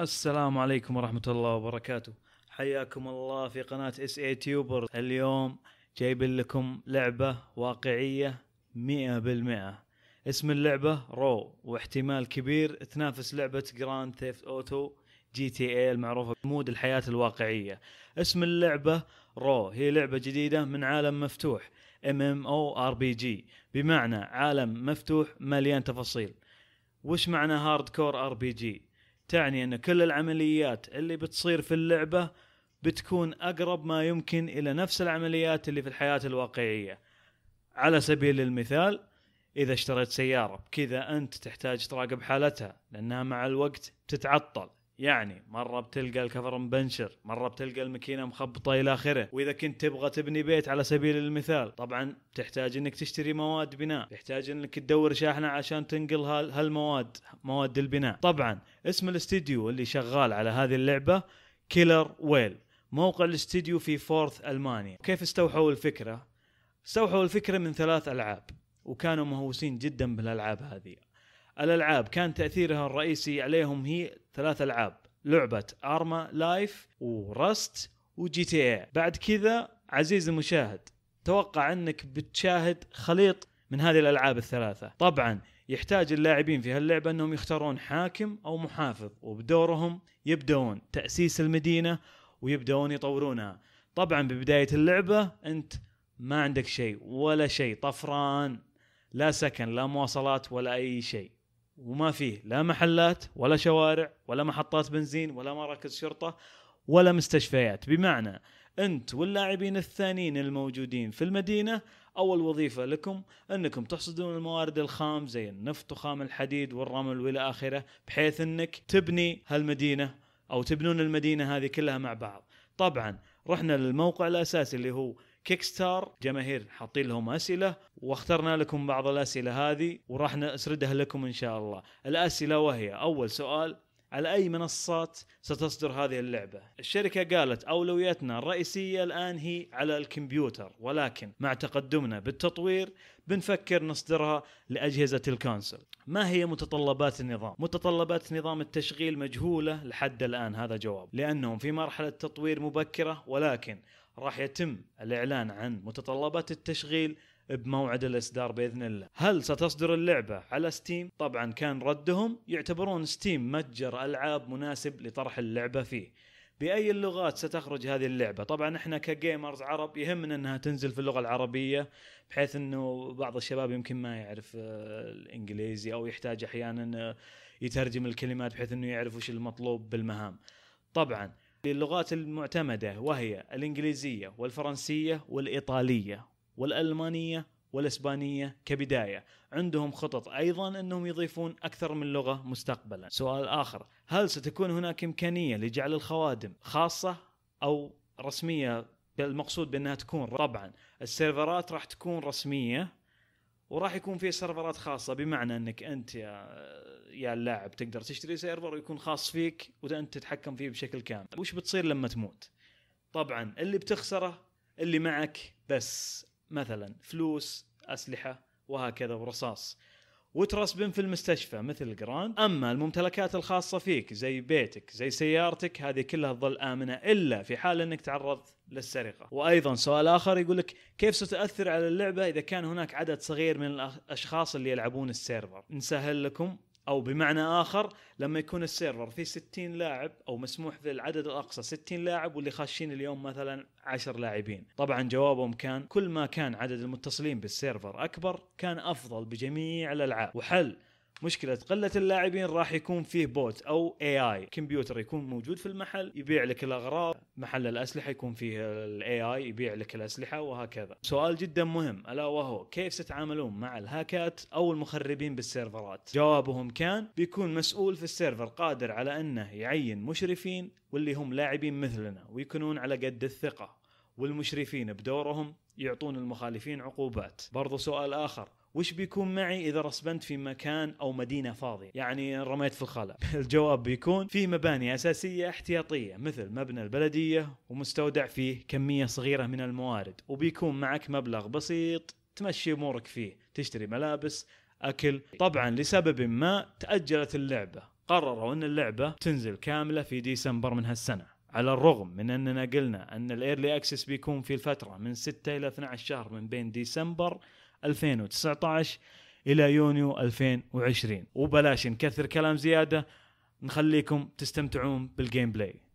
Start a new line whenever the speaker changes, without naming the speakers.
السلام عليكم ورحمة الله وبركاته حياكم الله في قناة اس اي تيوبر اليوم جايب لكم لعبة واقعية مئة بالمئة اسم اللعبة رو واحتمال كبير تنافس لعبة جراند ثيفت اوتو جي تي اي المعروفة بمود الحياة الواقعية اسم اللعبة رو هي لعبة جديدة من عالم مفتوح ام ام او ار بي جي بمعنى عالم مفتوح مليان تفاصيل وش معنى هارد كور ار بي جي تعني ان كل العمليات اللي بتصير في اللعبه بتكون اقرب ما يمكن الى نفس العمليات اللي في الحياه الواقعيه. على سبيل المثال اذا اشتريت سياره بكذا انت تحتاج تراقب حالتها لانها مع الوقت تتعطل. يعني مره بتلقى الكفر مبنشر مره بتلقى الماكينه مخبطه الى اخره واذا كنت تبغى تبني بيت على سبيل المثال طبعا تحتاج انك تشتري مواد بناء تحتاج انك تدور شاحنه عشان تنقل هالمواد مواد البناء طبعا اسم الاستديو اللي شغال على هذه اللعبه كيلر ويل موقع الاستديو في فورث المانيا كيف استوحوا الفكره استوحوا الفكره من ثلاث العاب وكانوا مهووسين جدا بالالعاب هذه الالعاب كان تاثيرها الرئيسي عليهم هي ثلاث العاب لعبه ارما لايف ورست وجي تي اي بعد كذا عزيزي المشاهد توقع انك بتشاهد خليط من هذه الالعاب الثلاثه طبعا يحتاج اللاعبين في هاللعبه انهم يختارون حاكم او محافظ وبدورهم يبدون تاسيس المدينه ويبدون يطورونها طبعا ببدايه اللعبه انت ما عندك شيء ولا شيء طفران لا سكن لا مواصلات ولا اي شيء وما فيه لا محلات ولا شوارع ولا محطات بنزين ولا مراكز شرطه ولا مستشفيات بمعنى انت واللاعبين الثانيين الموجودين في المدينه اول وظيفه لكم انكم تحصدون الموارد الخام زي النفط وخام الحديد والرمل والى اخره بحيث انك تبني هالمدينه او تبنون المدينه هذه كلها مع بعض. طبعا رحنا للموقع الاساسي اللي هو كيك ستار جماهير حاطين لهم اسئله واخترنا لكم بعض الاسئله هذه وراح نسردها لكم ان شاء الله الاسئله وهي اول سؤال على اي منصات ستصدر هذه اللعبه الشركه قالت اولوياتنا الرئيسيه الان هي على الكمبيوتر ولكن مع تقدمنا بالتطوير بنفكر نصدرها لاجهزه الكونسل ما هي متطلبات النظام متطلبات نظام التشغيل مجهوله لحد الان هذا جواب لانهم في مرحله تطوير مبكره ولكن راح يتم الإعلان عن متطلبات التشغيل بموعد الاصدار باذن الله. هل ستصدر اللعبه على ستيم؟ طبعا كان ردهم يعتبرون ستيم متجر العاب مناسب لطرح اللعبه فيه. باي اللغات ستخرج هذه اللعبه؟ طبعا احنا كجيمرز عرب يهمنا انها تنزل في اللغه العربيه بحيث انه بعض الشباب يمكن ما يعرف آه، الانجليزي او يحتاج احيانا آه، يترجم الكلمات بحيث انه يعرف وش المطلوب بالمهام. طبعا للغات المعتمدة وهي الإنجليزية والفرنسية والإيطالية والألمانية والإسبانية كبداية عندهم خطط أيضا أنهم يضيفون أكثر من لغة مستقبلا سؤال آخر هل ستكون هناك إمكانية لجعل الخوادم خاصة أو رسمية المقصود بأنها تكون طبعا السيرفرات راح تكون رسمية وراح يكون فيه سيرفرات خاصه بمعنى انك انت يا يا اللاعب تقدر تشتري سيرفر ويكون خاص فيك وانت تتحكم فيه بشكل كامل وش بتصير لما تموت طبعا اللي بتخسره اللي معك بس مثلا فلوس اسلحه وهكذا ورصاص وترسبن في المستشفى مثل جراند اما الممتلكات الخاصه فيك زي بيتك زي سيارتك هذه كلها تظل امنه الا في حال انك تعرض للسرقه وايضا سؤال اخر يقول لك كيف ستؤثر على اللعبه اذا كان هناك عدد صغير من الاشخاص اللي يلعبون السيرفر نسهل لكم او بمعنى اخر لما يكون السيرفر فيه 60 لاعب او مسموح في العدد الاقصى 60 لاعب واللي خاشين اليوم مثلا 10 لاعبين طبعا جوابهم كان كل ما كان عدد المتصلين بالسيرفر اكبر كان افضل بجميع الالعاب وحل مشكلة قلة اللاعبين راح يكون فيه بوت او اي اي كمبيوتر يكون موجود في المحل يبيع لك الاغراض محل الاسلحه يكون فيه الاي اي يبيع لك الاسلحه وهكذا. سؤال جدا مهم الا وهو كيف تتعاملون مع الهاكات او المخربين بالسيرفرات؟ جوابهم كان بيكون مسؤول في السيرفر قادر على انه يعين مشرفين واللي هم لاعبين مثلنا ويكونون على قد الثقه والمشرفين بدورهم يعطون المخالفين عقوبات برضو سؤال آخر وش بيكون معي اذا رسبنت في مكان او مدينه فاضيه يعني رميت في الخلا الجواب بيكون في مباني اساسيه احتياطيه مثل مبنى البلديه ومستودع فيه كميه صغيره من الموارد وبيكون معك مبلغ بسيط تمشي امورك فيه تشتري ملابس اكل طبعا لسبب ما تاجلت اللعبه قرروا ان اللعبه تنزل كامله في ديسمبر من هالسنه على الرغم من اننا قلنا ان الايرلي اكسس بيكون في الفتره من 6 الى 12 شهر من بين ديسمبر 2019 الى يونيو 2020 وبلاش نكثر كلام زياده نخليكم تستمتعون بالجيم بلاي